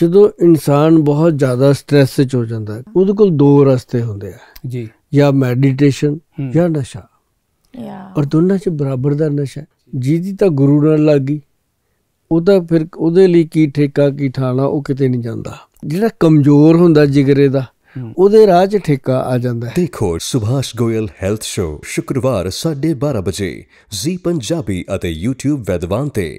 ਜਦੋਂ ਇਨਸਾਨ ਬਹੁਤ ਜ਼ਿਆਦਾ ਸਟ्रेस ਵਿੱਚ ਹੋ ਜਾਂਦਾ ਹੈ ਉਹਦੇ ਕੋਲ ਦੋ ਰਸਤੇ ਹੁੰਦੇ ਆ ਜੀ ਜਾਂ ਮੈਡੀਟੇਸ਼ਨ ਜਾਂ ਨਸ਼ਾ ਯਾ ਔਰ ਦੋਨਾਂ 'ਚ ਬਰਾਬਰ ਦਾ ਨਸ਼ਾ ਜਿਹਦੀ ਤਾਂ ਗੁਰੂ ਨਾਲ ਲੱਗੀ ਤਾਂ ਫਿਰ ਉਹਦੇ ਲਈ ਕੀ ਠੇਕਾ ਕੀ ਠਾਣਾ ਉਹ ਕਿਤੇ ਨਹੀਂ ਜਾਂਦਾ ਜਿਹੜਾ ਕਮਜ਼ੋਰ ਹੁੰਦਾ ਜਿਗਰੇ ਦਾ ਉਹਦੇ ਰਾਹ 'ਚ ਠੇਕਾ ਆ ਜਾਂਦਾ ਹੈ ਦੇਖੋ ਸੁਭਾਸ਼ ਗੋਇਲ ਹੈਲਥ ਸ਼ੋ ਸ਼ੁੱਕਰਵਾਰ 12:30 ਵਜੇ ਜ਼ੀ ਪੰਜਾਬੀ ਅਤੇ YouTube ਵੈਦਵਾਨ ਤੇ